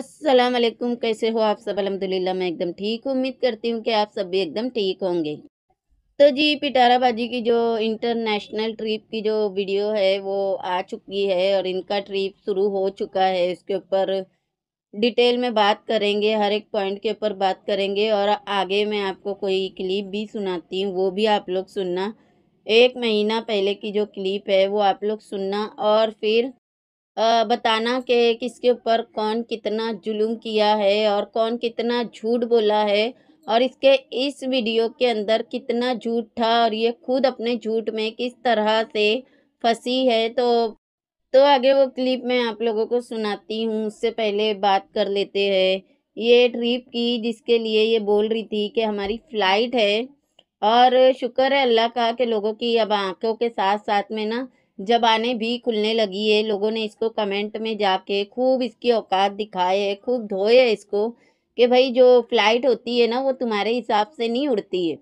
अस्सलाम वालेकुम कैसे हो आप सब अलहमदिल्ला मैं एकदम ठीक उम्मीद करती हूँ कि आप सब भी एकदम ठीक होंगे तो जी पिटाराबाजी की जो इंटरनेशनल ट्रिप की जो वीडियो है वो आ चुकी है और इनका ट्रिप शुरू हो चुका है इसके ऊपर डिटेल में बात करेंगे हर एक पॉइंट के ऊपर बात करेंगे और आगे मैं आपको कोई क्लिप भी सुनाती हूँ वो भी आप लोग सुनना एक महीना पहले की जो क्लिप है वो आप लोग सुनना और फिर बताना कि किसके ऊपर कौन कितना जुलूम किया है और कौन कितना झूठ बोला है और इसके इस वीडियो के अंदर कितना झूठ था और ये खुद अपने झूठ में किस तरह से फंसी है तो तो आगे वो क्लिप मैं आप लोगों को सुनाती हूँ उससे पहले बात कर लेते हैं ये ट्रिप की जिसके लिए ये बोल रही थी कि हमारी फ़्लाइट है और शुक्र है अल्लाह का कि लोगों की अब आंखों के साथ साथ में ना जबानें भी खुलने लगी है लोगों ने इसको कमेंट में जाके खूब इसकी औकात दिखाए है खूब धोए है इसको कि भाई जो फ्लाइट होती है ना वो तुम्हारे हिसाब से नहीं उड़ती है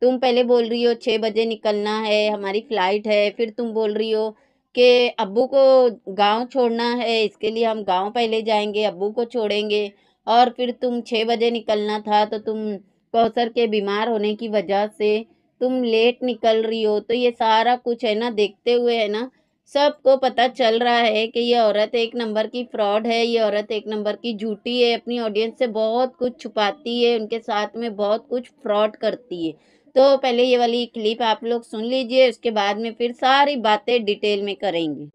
तुम पहले बोल रही हो छः बजे निकलना है हमारी फ़्लाइट है फिर तुम बोल रही हो कि अबू को गांव छोड़ना है इसके लिए हम गांव पहले जाएंगे अबू को छोड़ेंगे और फिर तुम छः बजे निकलना था तो तुम कौसर के बीमार होने की वजह से तुम लेट निकल रही हो तो ये सारा कुछ है ना देखते हुए है ना सबको पता चल रहा है कि ये औरत एक नंबर की फ्रॉड है ये औरत एक नंबर की झूठी है अपनी ऑडियंस से बहुत कुछ छुपाती है उनके साथ में बहुत कुछ फ्रॉड करती है तो पहले ये वाली क्लिप आप लोग सुन लीजिए उसके बाद में फिर सारी बातें डिटेल में करेंगे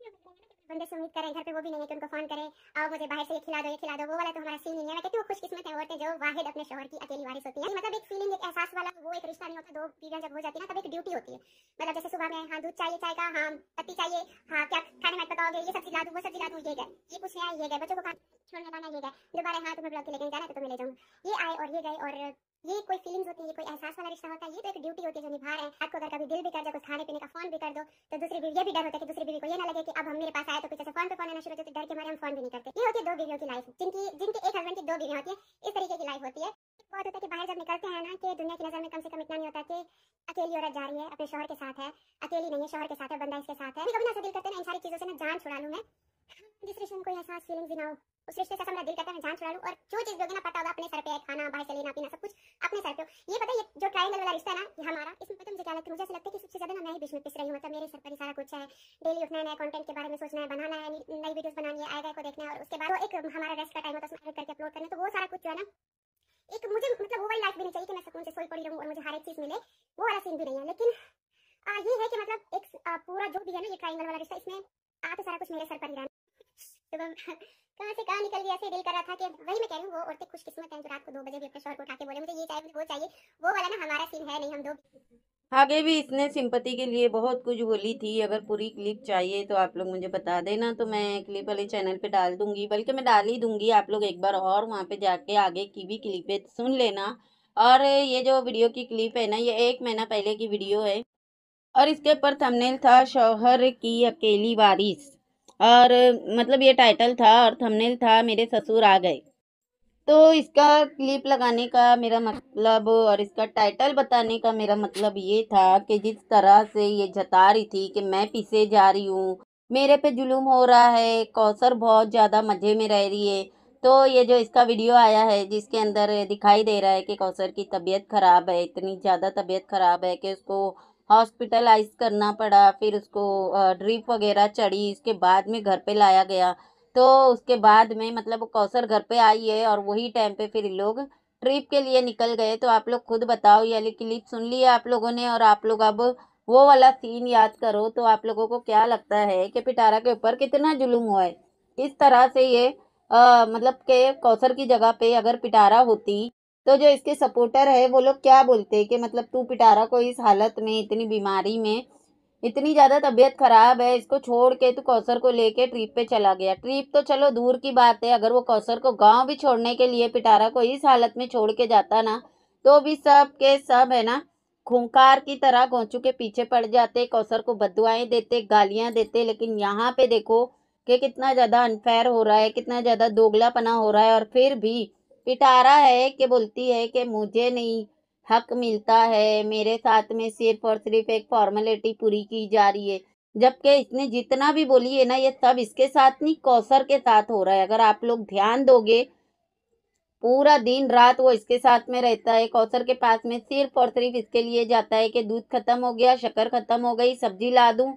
बंदे से उम्मीद करें घर पे वो भी नहीं है कि उनको फोन करें आओ मुझे बाहर से ये खिला दो ये खिला दो वो वाला तो हमारा सीन ही नहीं है मैं कहती हूँ खुशकिस्मत है औरतें जो वाहिद अपने शोहर की अकेली वारिस होती है मतलब एक फीलिंग एक एहसास वाला वो एक रिश्ता नहीं होता दो पीढ़ियाँ जब हो जाती है ना तब एक ड्यूटी होती है मतलब जैसे सुबह में हाँ दूध चाहिए चाय का हाँ पत्ती चाहिए हाँ क्या खाने में बताओगे ये सब खिला दूँ वो सब खिला दूँ ये गए ये कुछ नहीं आए ये गए बच्चों को छोड़ने लाना ये गए दोबारा हाँ तुम्हें ब्लॉक के लेकर जाना तो मैं ले जाऊँ ये आए और ये गए और ये कोई फीलिंग्स होती है कोई एहसास वाला रिश्ता होता है ये तो एक ड्यूटी होती है जो निभा रहे हैं आपको अगर कभी दिल भी कर जाए कुछ खाने पीने का फोन भी कर दो तो दूसरी बीवी ये भी डर होता है कि दूसरी बीवी को ये ना लगे कि अब हम मेरे पास आए तो कुछ ऐसे फोन पे फोन आना शुरू होते तो डर के मारे हम फोन भी नहीं करते ये होती है दो बीवियों की लाइफ जिनकी जिनकी एक हस्बैंड की दो बीवियां होती है इस तरीके की लाइफ होती है बहुत होता है कि बाहर जब निकलते हैं ना कि दुनिया की नजर में कम से कम इतना नहीं होता कि अकेली औरत जा रही है अपने शोहर के साथ है अकेली नहीं है शोहर के साथ है बंदा इसके साथ है कभी ना दिल करते हैं इन सारी चीजों से ना जान छुड़ा लूँ मैं जिस रिश्ते में कोई एहसास फीलिंग्स ना हो उस रिश्ते से मेरा दिल करता है जान छुड़ा लूँ और जो चीज़ दोगे ना पता होगा अपने सर पे है खाना बाहर से लेना पीना सब कुछ अपने सर पे हो ये पता है ये जो ट्राइंगल वाला रिश्ता है ना ये हमारा इसमें पता मुझे क्या लगता है मुझे ऐसा लगता है कि सबसे ज्यादा ना मैं ही बीच में पिस रही हूँ मतलब मेरे सर पर ही सारा कुछ है डेली उठना है नया कॉन्टेंट के बारे में सोचना है बनाना है नई वीडियोस बनानी है आएगा को देखना है और उसके बाद एक हमारा रेस्ट का टाइम होता है उसमें करके अपलोड करना तो वो सारा कुछ जो है ना एक मुझे मतलब वो वाली लाइफ भी नहीं चाहिए कि मैं सुकून से सोई पड़ी रहूँ और मुझे हर एक चीज़ मिले वो वाला सीन भी नहीं है लेकिन ये है कि मतलब एक पूरा जो भी है ना ये ट्राइंगल वाला रिश्ता इसमें आ तो सारा कुछ मेरे सर पर ही रहना तो कहाँ से कहाँ निकल गया ऐसे दिल कर रहा था कि वही मैं कह रही हूँ वो औरतें खुशकिस्मत हैं जो रात को दो बजे भी अपने शोर को उठा के बोले मुझे ये चाहिए वो चाहिए वो वाला ना हमारा सीन है नहीं हम दो आगे भी इसने सिंपति के लिए बहुत कुछ बोली थी अगर पूरी क्लिप चाहिए तो आप लोग मुझे बता देना तो मैं क्लिप वाले चैनल पे डाल दूंगी बल्कि मैं डाल ही दूंगी आप लोग एक बार और वहाँ पे जाके आगे की भी क्लिपें सुन लेना और ये जो वीडियो की क्लिप है ना ये एक महीना पहले की वीडियो है और इसके ऊपर थमनेल था शौहर की अकेली वारिस और मतलब ये टाइटल था और थंबनेल था मेरे ससुर आ गए तो इसका क्लिप लगाने का मेरा मतलब और इसका टाइटल बताने का मेरा मतलब ये था कि जिस तरह से ये जता रही थी कि मैं पीछे जा रही हूँ मेरे पे जुलूम हो रहा है कौसर बहुत ज़्यादा मज़े में रह रही है तो ये जो इसका वीडियो आया है जिसके अंदर दिखाई दे रहा है कि कौसर की तबीयत ख़राब है इतनी ज़्यादा तबीयत ख़राब है कि उसको हॉस्पिटलाइज करना पड़ा फिर उसको ड्रिप वगैरह चढ़ी इसके बाद में घर पे लाया गया तो उसके बाद में मतलब कौसर घर पे आई है और वही टाइम पे फिर लोग ट्रिप के लिए निकल गए तो आप लोग खुद बताओ ये क्लिप सुन लिया आप लोगों ने और आप लोग अब वो वाला सीन याद करो तो आप लोगों को क्या लगता है कि पिटारा के ऊपर कितना जुलूम हुआ है इस तरह से ये आ, मतलब के कौसर की जगह पे अगर पिटारा होती तो जो इसके सपोर्टर है वो लोग क्या बोलते हैं कि मतलब तू पिटारा को इस हालत में इतनी बीमारी में इतनी ज़्यादा तबीयत ख़राब है इसको छोड़ के तो कौसर को लेके ट्रिप पे चला गया ट्रिप तो चलो दूर की बात है अगर वो कौसर को गांव भी छोड़ने के लिए पिटारा को इस हालत में छोड़ के जाता ना तो भी सब के सब है ना खूंखार की तरह गोंचू के पीछे पड़ जाते कौसर को बदुआएँ देते गालियाँ देते लेकिन यहाँ पे देखो कि कितना ज़्यादा अनफेयर हो रहा है कितना ज़्यादा दोगलापना हो रहा है और फिर भी पिटारा है कि बोलती है कि मुझे नहीं हक मिलता है मेरे साथ में सिर्फ और सिर्फ एक फॉर्मेलिटी पूरी की जा रही है जबकि इसने जितना भी बोली है ना ये सब इसके साथ नहीं कौसर के साथ हो रहा है अगर आप लोग ध्यान दोगे पूरा दिन रात वो इसके साथ में रहता है कौसर के पास में सिर्फ और सिर्फ इसके लिए जाता है कि दूध खत्म हो गया शक्कर खत्म हो गई सब्जी ला दूँ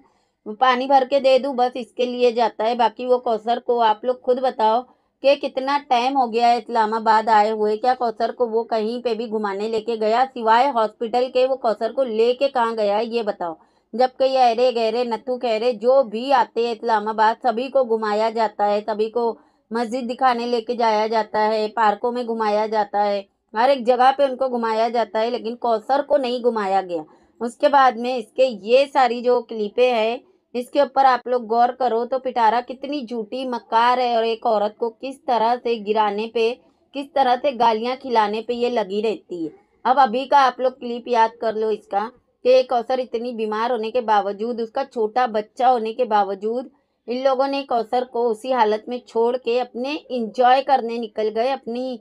पानी भर के दे दूँ बस इसके लिए जाता है बाकी वो कौसर को आप लोग खुद बताओ कि कितना टाइम हो गया है इस्लामाबाद आए हुए क्या कौसर को वो कहीं पे भी घुमाने लेके गया सिवाय हॉस्पिटल के वो कौसर को लेके कहाँ गया ये बताओ जबकि ये अरे गहरे नथु कहरे जो भी आते हैं इस्लामाबाद सभी को घुमाया जाता है सभी को मस्जिद दिखाने लेके जाया जाता है पार्कों में घुमाया जाता है हर एक जगह पे उनको घुमाया जाता है लेकिन कौसर को नहीं घुमाया गया उसके बाद में इसके ये सारी जो क्लिपें हैं इसके ऊपर आप लोग गौर करो तो पिटारा कितनी झूठी मकार है और एक औरत को किस तरह से गिराने पे किस तरह से गालियां खिलाने पे ये लगी रहती है अब अभी का आप लोग क्लिप याद कर लो इसका कि एक अवसर इतनी बीमार होने के बावजूद उसका छोटा बच्चा होने के बावजूद इन लोगों ने एक अवसर को उसी हालत में छोड़ के अपने इंजॉय करने निकल गए अपनी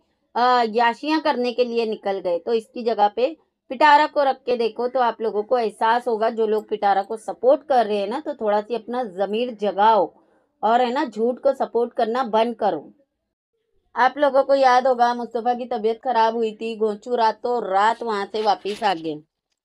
याशियाँ करने के लिए निकल गए तो इसकी जगह पे पिटारा को रख के देखो तो आप लोगों को एहसास होगा जो लोग पिटारा को सपोर्ट कर रहे हैं ना तो थोड़ा सी अपना ज़मीर जगाओ और है ना झूठ को सपोर्ट करना बंद करो आप लोगों को याद होगा मुस्तफ़ा की तबीयत ख़राब हुई थी घोंचू रातों तो रात वहाँ से वापस आ गए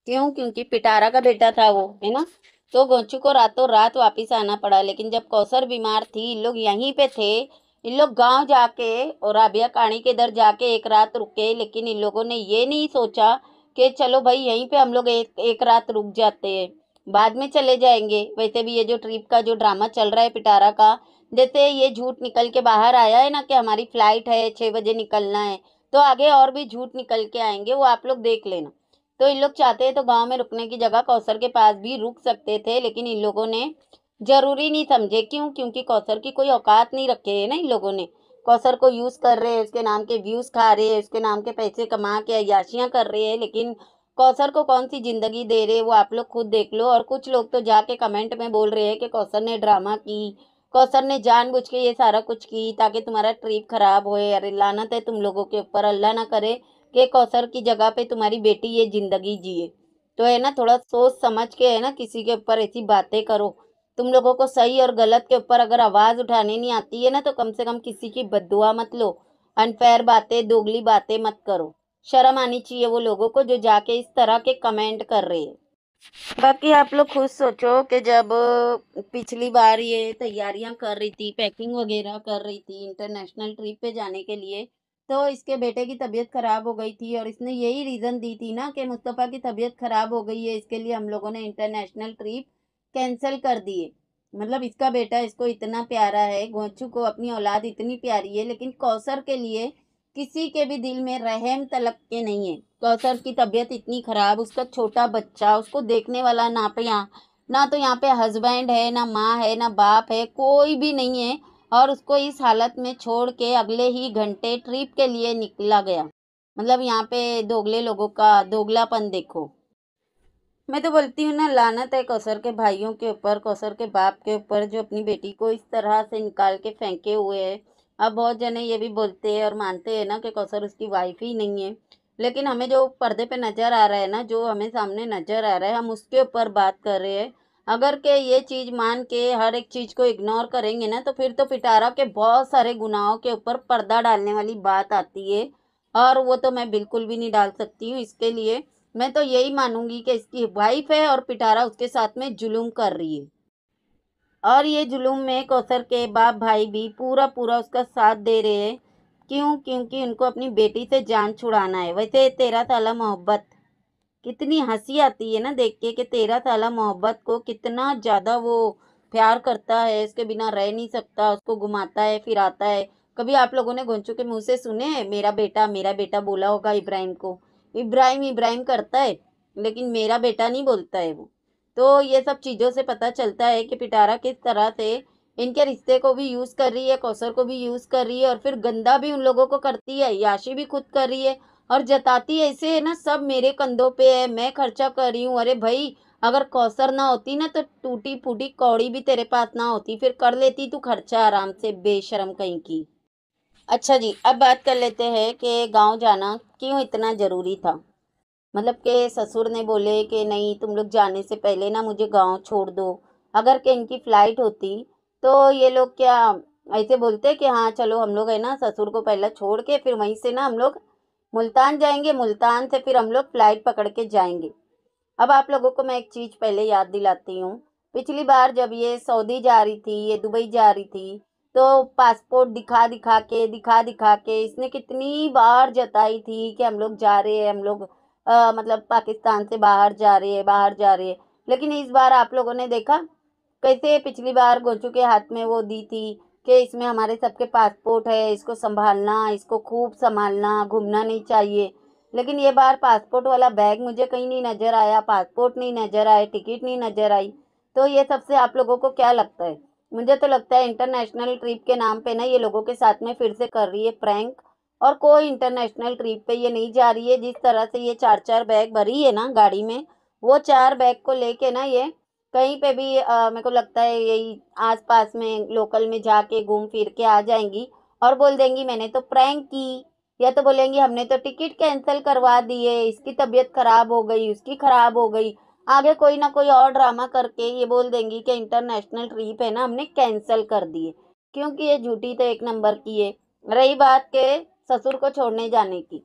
क्यों क्योंकि पिटारा का बेटा था वो है ना तो घोंचू को रातों रात तो वापस आना पड़ा लेकिन जब कौसर बीमार थी इन लोग यहीं पे थे इन लोग गांव जाके और राबिया काणी के इधर जाके एक रात रुके लेकिन इन लोगों ने ये नहीं सोचा कि चलो भाई यहीं पे हम लोग एक एक रात रुक जाते हैं बाद में चले जाएंगे वैसे भी ये जो ट्रिप का जो ड्रामा चल रहा है पिटारा का जैसे ये झूठ निकल के बाहर आया है ना कि हमारी फ्लाइट है छः बजे निकलना है तो आगे और भी झूठ निकल के आएंगे वो आप लोग देख लेना तो इन लोग चाहते हैं तो गांव में रुकने की जगह कौसर के पास भी रुक सकते थे लेकिन इन लोगों ने ज़रूरी नहीं समझे क्यों क्योंकि कौसर की कोई औकात नहीं रखे है ना इन लोगों ने कौसर को यूज़ कर रहे हैं उसके नाम के व्यूज़ खा रहे हैं उसके नाम के पैसे कमा के अयाशियाँ कर रहे हैं लेकिन कौसर को कौन सी ज़िंदगी दे रहे वो आप लोग खुद देख लो और कुछ लोग तो जाके कमेंट में बोल रहे हैं कि कौसर ने ड्रामा की कौसर ने जानबूझ के ये सारा कुछ की ताकि तुम्हारा ट्रिप ख़राब होए अरे लानत है तुम लोगों के ऊपर अल्लाह ना करे कि कौसर की जगह पे तुम्हारी बेटी ये ज़िंदगी जिए तो है ना थोड़ा सोच समझ के है ना किसी के ऊपर ऐसी बातें करो तुम लोगों को सही और गलत के ऊपर अगर आवाज़ उठाने नहीं आती है ना तो कम से कम किसी की बदुआ मत लो अनफेयर बातें दोगली बातें मत करो शर्म आनी चाहिए वो लोगों को जो जाके इस तरह के कमेंट कर रहे हैं बाकी आप लोग खुद सोचो कि जब पिछली बार ये तैयारियां कर रही थी पैकिंग वगैरह कर रही थी इंटरनेशनल ट्रिप पे जाने के लिए तो इसके बेटे की तबीयत ख़राब हो गई थी और इसने यही रीज़न दी थी ना कि मुस्तफ़ा की तबीयत ख़राब हो गई है इसके लिए हम लोगों ने इंटरनेशनल ट्रिप कैंसिल कर दिए मतलब इसका बेटा इसको इतना प्यारा है गोचू को अपनी औलाद इतनी प्यारी है लेकिन कौसर के लिए किसी के भी दिल में रहम तलब के नहीं है कौसर की तबीयत इतनी ख़राब उसका छोटा बच्चा उसको देखने वाला ना पे तो यहाँ ना तो यहाँ पे हस्बैंड है ना माँ है ना बाप है कोई भी नहीं है और उसको इस हालत में छोड़ के अगले ही घंटे ट्रिप के लिए निकला गया मतलब यहाँ पे दोगले लोगों का दोगलापन देखो मैं तो बोलती हूँ ना लानत है कौसर के भाइयों के ऊपर कौसर के बाप के ऊपर जो अपनी बेटी को इस तरह से निकाल के फेंके हुए है अब बहुत जने ये भी बोलते हैं और मानते हैं ना कि कौसर उसकी वाइफ ही नहीं है लेकिन हमें जो पर्दे पे नज़र आ रहा है ना जो हमें सामने नज़र आ रहा है हम उसके ऊपर बात कर रहे हैं अगर के ये चीज़ मान के हर एक चीज़ को इग्नोर करेंगे ना तो फिर तो पिटारा के बहुत सारे गुनाहों के ऊपर पर्दा डालने वाली बात आती है और वो तो मैं बिल्कुल भी नहीं डाल सकती हूँ इसके लिए मैं तो यही मानूंगी कि इसकी वाइफ है और पिटारा उसके साथ में जुलूम कर रही है और ये जुलूम में कौसर के बाप भाई भी पूरा पूरा उसका साथ दे रहे हैं क्यों क्योंकि उनको अपनी बेटी से जान छुड़ाना है वैसे तेरह साल मोहब्बत कितनी हंसी आती है ना देख के कि तेरह साल मोहब्बत को कितना ज़्यादा वो प्यार करता है उसके बिना रह नहीं सकता उसको घुमाता है फिराता है कभी आप लोगों ने गोंचू के मुंह से सुने मेरा बेटा मेरा बेटा बोला होगा इब्राहिम को इब्राहिम इब्राहिम करता है लेकिन मेरा बेटा नहीं बोलता है वो तो ये सब चीज़ों से पता चलता है कि पिटारा किस तरह से इनके रिश्ते को भी यूज़ कर रही है कौसर को भी यूज़ कर रही है और फिर गंदा भी उन लोगों को करती है याशी भी खुद कर रही है और जताती है इसे है ना सब मेरे कंधों पे है मैं खर्चा कर रही हूँ अरे भाई अगर कौसर ना होती ना तो टूटी फूटी कौड़ी भी तेरे पास ना होती फिर कर लेती तू खर्चा आराम से बेशरम कहीं की अच्छा जी अब बात कर लेते हैं कि गांव जाना क्यों इतना ज़रूरी था मतलब कि ससुर ने बोले कि नहीं तुम लोग जाने से पहले ना मुझे गांव छोड़ दो अगर कि इनकी फ़्लाइट होती तो ये लोग क्या ऐसे बोलते कि हाँ चलो हम लोग है ना ससुर को पहला छोड़ के फिर वहीं से ना हम लोग मुल्तान जाएंगे मुल्तान से फिर हम लोग फ़्लाइट पकड़ के जाएंगे अब आप लोगों को मैं एक चीज़ पहले याद दिलाती हूँ पिछली बार जब ये सऊदी जा रही थी ये दुबई जा रही थी तो पासपोर्ट दिखा दिखा के दिखा दिखा के इसने कितनी बार जताई थी कि हम लोग जा रहे हैं हम लोग आ, मतलब पाकिस्तान से बाहर जा रहे हैं बाहर जा रहे हैं लेकिन इस बार आप लोगों ने देखा कैसे पिछली बार गोचू के हाथ में वो दी थी कि इसमें हमारे सबके पासपोर्ट है इसको संभालना इसको खूब संभालना घूमना नहीं चाहिए लेकिन ये बार पासपोर्ट वाला बैग मुझे कहीं नहीं नज़र आया पासपोर्ट नहीं नज़र आए टिकट नहीं नज़र आई तो ये सबसे आप लोगों को क्या लगता है मुझे तो लगता है इंटरनेशनल ट्रिप के नाम पे ना ये लोगों के साथ में फिर से कर रही है प्रैंक और कोई इंटरनेशनल ट्रिप पे ये नहीं जा रही है जिस तरह से ये चार चार बैग भरी है ना गाड़ी में वो चार बैग को लेके ना ये कहीं पे भी मेरे को लगता है यही आसपास में लोकल में जाके घूम फिर के आ जाएंगी और बोल देंगी मैंने तो प्रैंक की या तो बोलेंगी हमने तो टिकट कैंसिल करवा दी है इसकी तबीयत खराब हो गई उसकी खराब हो गई आगे कोई ना कोई और ड्रामा करके ये बोल देंगी कि इंटरनेशनल ट्रिप है ना हमने कैंसिल कर दिए क्योंकि ये झूठी तो एक नंबर की है रही बात के ससुर को छोड़ने जाने की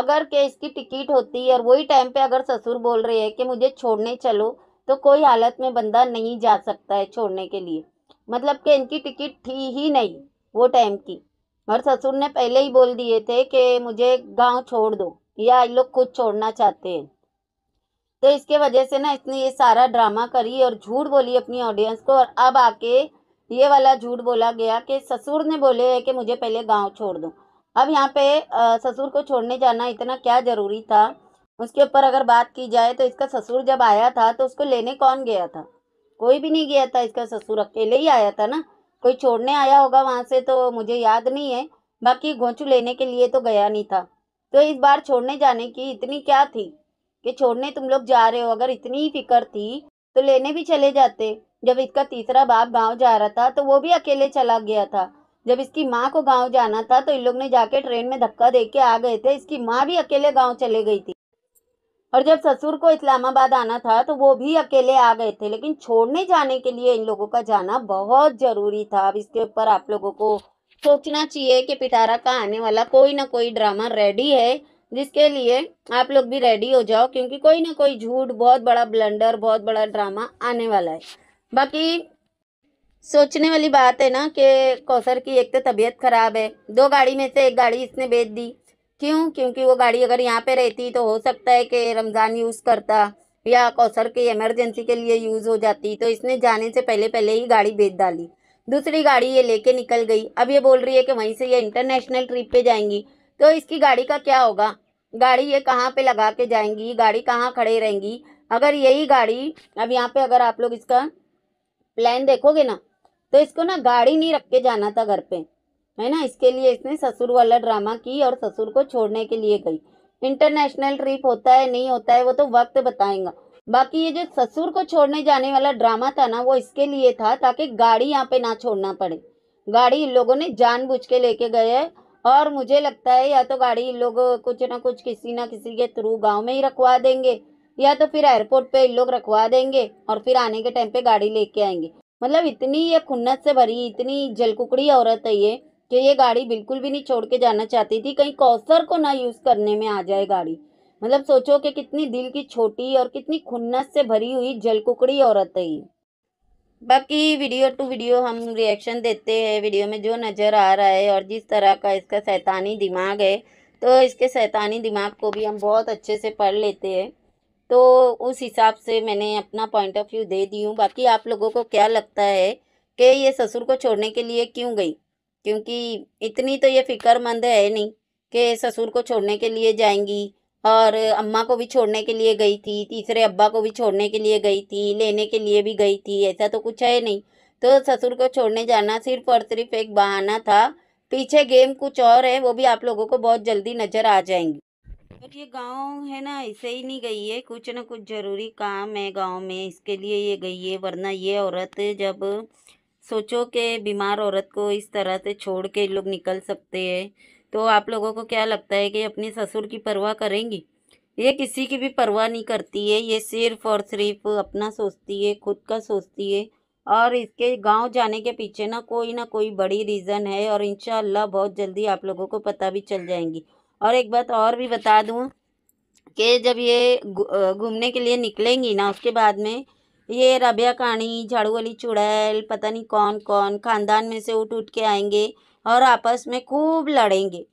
अगर के इसकी टिकट होती और वही टाइम पे अगर ससुर बोल रहे हैं कि मुझे छोड़ने चलो तो कोई हालत में बंदा नहीं जा सकता है छोड़ने के लिए मतलब कि इनकी टिकट थी ही नहीं वो टाइम की और ससुर ने पहले ही बोल दिए थे कि मुझे गांव छोड़ दो या ये लोग खुद छोड़ना चाहते हैं तो इसके वजह से ना इसने ये सारा ड्रामा करी और झूठ बोली अपनी ऑडियंस को और अब आके ये वाला झूठ बोला गया कि ससुर ने बोले है कि मुझे पहले गांव छोड़ दो अब यहाँ पे ससुर को छोड़ने जाना इतना क्या ज़रूरी था उसके ऊपर अगर बात की जाए तो इसका ससुर जब आया था तो उसको लेने कौन गया था कोई भी नहीं गया था इसका ससुर अकेले ही आया था ना कोई छोड़ने आया होगा वहाँ से तो मुझे याद नहीं है बाकी घोंचू लेने के लिए तो गया नहीं था तो इस बार छोड़ने जाने की इतनी क्या थी कि छोड़ने तुम लोग जा रहे हो अगर इतनी ही फिक्र थी तो लेने भी चले जाते जब इसका तीसरा बाप गांव जा रहा था तो वो भी अकेले चला गया था जब इसकी माँ को गांव जाना था तो इन लोग ने जाके ट्रेन में धक्का दे के आ गए थे इसकी माँ भी अकेले गांव चले गई थी और जब ससुर को इस्लामाबाद आना था तो वो भी अकेले आ गए थे लेकिन छोड़ने जाने के लिए इन लोगों का जाना बहुत ज़रूरी था अब इसके ऊपर आप लोगों को सोचना चाहिए कि पिटारा का आने वाला कोई ना कोई ड्रामा रेडी है जिसके लिए आप लोग भी रेडी हो जाओ क्योंकि कोई ना कोई झूठ बहुत बड़ा ब्लंडर बहुत बड़ा ड्रामा आने वाला है बाकी सोचने वाली बात है ना कि कौसर की एक तो तबीयत ख़राब है दो गाड़ी में से एक गाड़ी इसने बेच दी क्यों क्योंकि वो गाड़ी अगर यहाँ पे रहती तो हो सकता है कि रमज़ान यूज़ करता या कौसर की इमरजेंसी के लिए यूज़ हो जाती तो इसने जाने से पहले पहले ही गाड़ी बेच डाली दूसरी गाड़ी ये लेके निकल गई अब ये बोल रही है कि वहीं से ये इंटरनेशनल ट्रिप पे जाएंगी तो इसकी गाड़ी का क्या होगा गाड़ी ये कहाँ पे लगा के जाएंगी गाड़ी कहाँ खड़े रहेंगी अगर यही गाड़ी अब यहाँ पे अगर आप लोग इसका प्लान देखोगे ना तो इसको ना गाड़ी नहीं रख के जाना था घर पे है ना इसके लिए इसने ससुर वाला ड्रामा की और ससुर को छोड़ने के लिए गई इंटरनेशनल ट्रिप होता है नहीं होता है वो तो वक्त बताएगा बाकी ये जो ससुर को छोड़ने जाने वाला ड्रामा था ना वो इसके लिए था ताकि गाड़ी यहाँ पे ना छोड़ना पड़े गाड़ी इन लोगों ने जानबूझ के लेके गए है और मुझे लगता है या तो गाड़ी इन लोग कुछ ना कुछ किसी ना किसी के थ्रू गांव में ही रखवा देंगे या तो फिर एयरपोर्ट पे इन लोग रखवा देंगे और फिर आने के टाइम पे गाड़ी लेके आएंगे मतलब इतनी ये खुन्नत से भरी इतनी जलकुकड़ी औरत है ये कि ये गाड़ी बिल्कुल भी नहीं छोड़ के जाना चाहती थी कहीं कौसर को ना यूज़ करने में आ जाए गाड़ी मतलब सोचो कि कितनी दिल की छोटी और कितनी खुन्नत से भरी हुई जलकुकड़ी औरत है ये बाकी वीडियो टू वीडियो हम रिएक्शन देते हैं वीडियो में जो नज़र आ रहा है और जिस तरह का इसका शैतानी दिमाग है तो इसके शैतानी दिमाग को भी हम बहुत अच्छे से पढ़ लेते हैं तो उस हिसाब से मैंने अपना पॉइंट ऑफ व्यू दे दी हूँ बाकी आप लोगों को क्या लगता है कि ये ससुर को छोड़ने के लिए क्यों गई क्योंकि इतनी तो ये फ़िक्रमंद है नहीं कि ससुर को छोड़ने के लिए जाएंगी और अम्मा को भी छोड़ने के लिए गई थी तीसरे अब्बा को भी छोड़ने के लिए गई थी लेने के लिए भी गई थी ऐसा तो कुछ है नहीं तो ससुर को छोड़ने जाना सिर्फ और सिर्फ एक बहाना था पीछे गेम कुछ और है वो भी आप लोगों को बहुत जल्दी नज़र आ जाएंगी और ये गांव है ना ऐसे ही नहीं गई है कुछ ना कुछ ज़रूरी काम है गांव में इसके लिए ये गई है वरना ये औरत जब सोचो कि बीमार औरत को इस तरह से छोड़ के लोग निकल सकते हैं तो आप लोगों को क्या लगता है कि अपनी ससुर की परवाह करेंगी ये किसी की भी परवाह नहीं करती है ये सिर्फ और सिर्फ अपना सोचती है खुद का सोचती है और इसके गांव जाने के पीछे ना कोई ना कोई बड़ी रीज़न है और इन बहुत जल्दी आप लोगों को पता भी चल जाएंगी और एक बात और भी बता दूँ कि जब ये घूमने के लिए निकलेंगी ना उसके बाद में ये रबिया कहानी झाड़ू वाली चुड़ैल पता नहीं कौन कौन ख़ानदान में से उठ उठ के आएंगे और आपस में खूब लड़ेंगे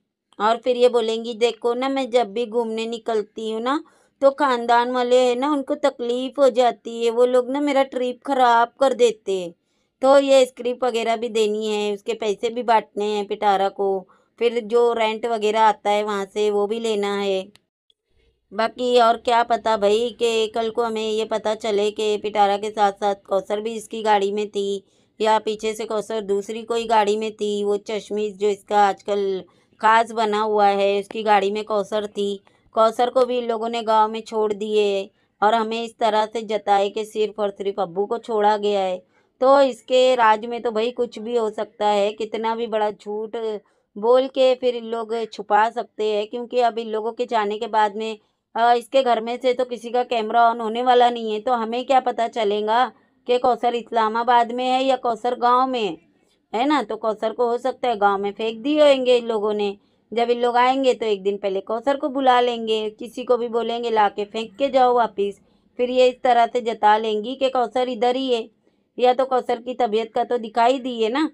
और फिर ये बोलेंगी देखो ना मैं जब भी घूमने निकलती हूँ ना तो खानदान वाले है ना उनको तकलीफ़ हो जाती है वो लोग ना मेरा ट्रिप ख़राब कर देते हैं तो ये स्क्रिप्ट वगैरह भी देनी है उसके पैसे भी बांटने हैं पिटारा को फिर जो रेंट वगैरह आता है वहाँ से वो भी लेना है बाकी और क्या पता भाई कि कल को हमें ये पता चले कि पिटारा के साथ साथ कौसर भी इसकी गाड़ी में थी या पीछे से कसर दूसरी कोई गाड़ी में थी वो चश्मी जो इसका आजकल खास बना हुआ है उसकी गाड़ी में कौसर थी कौसर को भी इन लोगों ने गांव में छोड़ दिए और हमें इस तरह से जताए कि सिर्फ और सिर्फ अब्बू को छोड़ा गया है तो इसके राज में तो भाई कुछ भी हो सकता है कितना भी बड़ा झूठ बोल के फिर इन लोग छुपा सकते हैं क्योंकि अब इन लोगों के जाने के बाद में इसके घर में से तो किसी का कैमरा ऑन होने वाला नहीं है तो हमें क्या पता चलेगा कि कौसर इस्लामाबाद में है या कौसर गांव में है ना तो कौसर को हो सकता है गांव में फेंक दिए होंगे इन लोगों ने जब इन लोग आएंगे तो एक दिन पहले कौसर को बुला लेंगे किसी को भी बोलेंगे ला के फेंक के जाओ वापिस फिर ये इस तरह से जता लेंगी कि कौसर इधर ही है या तो कौसर की तबीयत का तो दिखाई दी है ना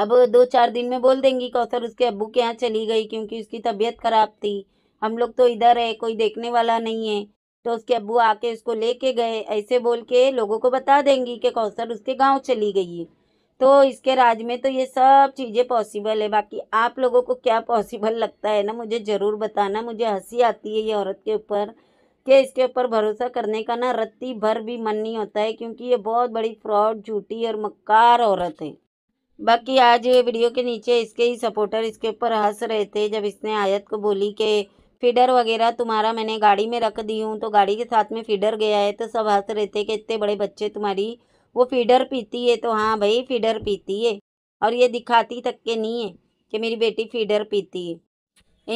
अब दो चार दिन में बोल देंगी कौसर उसके अबू के यहाँ चली गई क्योंकि उसकी तबीयत खराब थी हम लोग तो इधर है कोई देखने वाला नहीं है तो उसके अबू आके उसको लेके गए ऐसे बोल के लोगों को बता देंगी कि कौसर उसके गांव चली गई है तो इसके राज में तो ये सब चीज़ें पॉसिबल है बाकी आप लोगों को क्या पॉसिबल लगता है ना मुझे ज़रूर बताना मुझे हंसी आती है ये औरत के ऊपर कि इसके ऊपर भरोसा करने का ना रत्ती भर भी मन नहीं होता है क्योंकि ये बहुत बड़ी फ्रॉड झूठी और मक्कार औरत है बाकी आज वीडियो के नीचे इसके ही सपोर्टर इसके ऊपर हंस रहे थे जब इसने आयत को बोली कि फीडर वगैरह तुम्हारा मैंने गाड़ी में रख दी हूँ तो गाड़ी के साथ में फीडर गया है तो सब हंस रहे थे कि इतने बड़े बच्चे तुम्हारी वो फीडर पीती है तो हाँ भाई फीडर पीती है और ये दिखाती तक के नहीं है कि मेरी बेटी फीडर पीती है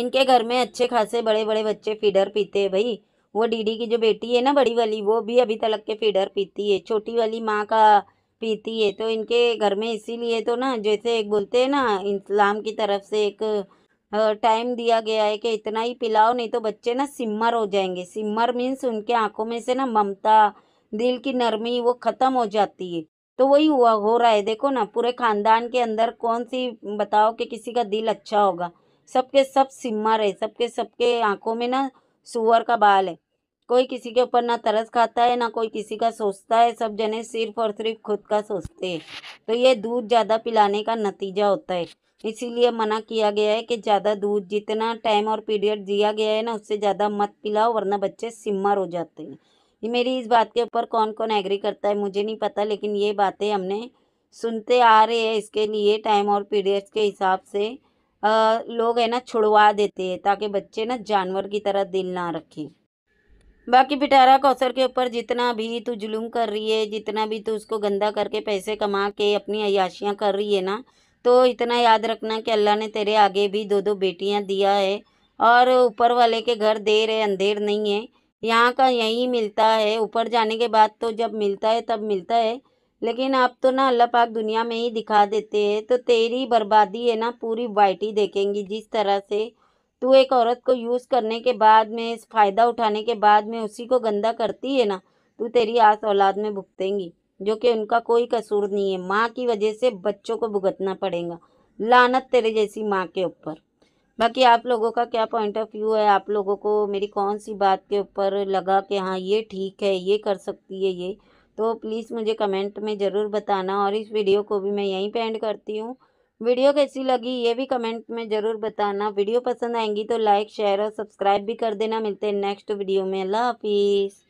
इनके घर में अच्छे खासे बड़े बड़े बच्चे फीडर पीते हैं भाई वो डीडी की जो बेटी है ना बड़ी वाली वो भी अभी तलक के फीडर पीती है छोटी वाली माँ का पीती है तो इनके घर में इसीलिए तो ना जैसे एक बोलते हैं ना इस्लाम की तरफ से एक टाइम दिया गया है कि इतना ही पिलाओ नहीं तो बच्चे ना सिमर हो जाएंगे सिमर मीन्स उनके आंखों में से ना ममता दिल की नरमी वो ख़त्म हो जाती है तो वही हुआ हो रहा है देखो ना पूरे खानदान के अंदर कौन सी बताओ कि किसी का दिल अच्छा होगा सबके सब सिमर है सबके सबके आंखों में ना सुअर का बाल है कोई किसी के ऊपर ना तरस खाता है ना कोई किसी का सोचता है सब जने सिर्फ और सिर्फ खुद का सोचते हैं तो ये दूध ज़्यादा पिलाने का नतीजा होता है इसीलिए मना किया गया है कि ज़्यादा दूध जितना टाइम और पीरियड दिया गया है ना उससे ज़्यादा मत पिलाओ वरना बच्चे सिमर हो जाते हैं ये मेरी इस बात के ऊपर कौन कौन एग्री करता है मुझे नहीं पता लेकिन ये बातें हमने सुनते आ रहे हैं इसके लिए टाइम और पीरियड्स के हिसाब से आ, लोग है ना छुड़वा देते हैं ताकि बच्चे ना जानवर की तरह दिल ना रखें बाकी पिटारा कौशर के ऊपर जितना भी तू जुलूम कर रही है जितना भी तू उसको गंदा करके पैसे कमा के अपनी अयाशियाँ कर रही है ना तो इतना याद रखना कि अल्लाह ने तेरे आगे भी दो दो बेटियाँ दिया है और ऊपर वाले के घर देर है अंधेर नहीं है यहाँ का यहीं मिलता है ऊपर जाने के बाद तो जब मिलता है तब मिलता है लेकिन आप तो ना अल्लाह पाक दुनिया में ही दिखा देते हैं तो तेरी बर्बादी है ना पूरी वाइटी देखेंगी जिस तरह से तू एक औरत को यूज़ करने के बाद में फ़ायदा उठाने के बाद में उसी को गंदा करती है ना तो तेरी आस औलाद में भुगतेंगी जो कि उनका कोई कसूर नहीं है माँ की वजह से बच्चों को भुगतना पड़ेगा लानत तेरे जैसी माँ के ऊपर बाकी आप लोगों का क्या पॉइंट ऑफ व्यू है आप लोगों को मेरी कौन सी बात के ऊपर लगा कि हाँ ये ठीक है ये कर सकती है ये तो प्लीज़ मुझे कमेंट में ज़रूर बताना और इस वीडियो को भी मैं यहीं पर एंड करती हूँ वीडियो कैसी लगी ये भी कमेंट में ज़रूर बताना वीडियो पसंद आएंगी तो लाइक शेयर और सब्सक्राइब भी कर देना मिलते हैं नेक्स्ट वीडियो में अल्लाह हाफिज़